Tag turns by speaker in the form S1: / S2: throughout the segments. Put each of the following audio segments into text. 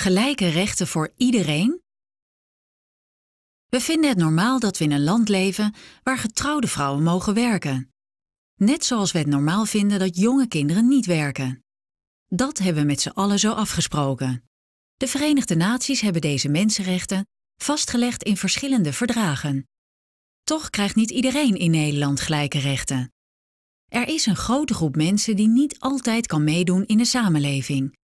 S1: Gelijke rechten voor iedereen? We vinden het normaal dat we in een land leven waar getrouwde vrouwen mogen werken. Net zoals we het normaal vinden dat jonge kinderen niet werken. Dat hebben we met z'n allen zo afgesproken. De Verenigde Naties hebben deze mensenrechten vastgelegd in verschillende verdragen. Toch krijgt niet iedereen in Nederland gelijke rechten. Er is een grote groep mensen die niet altijd kan meedoen in de samenleving.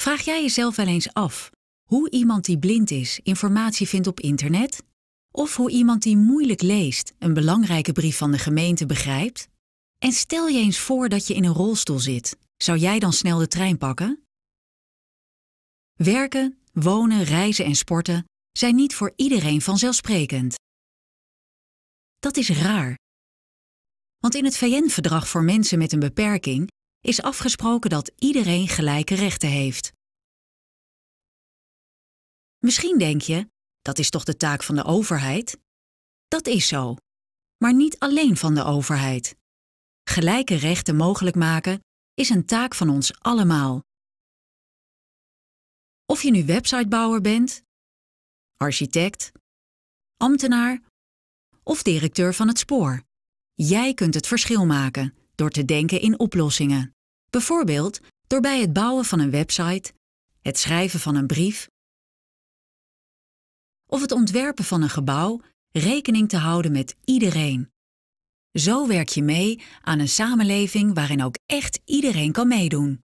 S1: Vraag jij jezelf wel eens af hoe iemand die blind is informatie vindt op internet? Of hoe iemand die moeilijk leest een belangrijke brief van de gemeente begrijpt? En stel je eens voor dat je in een rolstoel zit. Zou jij dan snel de trein pakken? Werken, wonen, reizen en sporten zijn niet voor iedereen vanzelfsprekend. Dat is raar. Want in het VN-verdrag voor mensen met een beperking is afgesproken dat iedereen gelijke rechten heeft. Misschien denk je, dat is toch de taak van de overheid? Dat is zo, maar niet alleen van de overheid. Gelijke rechten mogelijk maken is een taak van ons allemaal. Of je nu websitebouwer bent, architect, ambtenaar of directeur van het spoor. Jij kunt het verschil maken door te denken in oplossingen. Bijvoorbeeld door bij het bouwen van een website, het schrijven van een brief of het ontwerpen van een gebouw rekening te houden met iedereen. Zo werk je mee aan een samenleving waarin ook echt iedereen kan meedoen.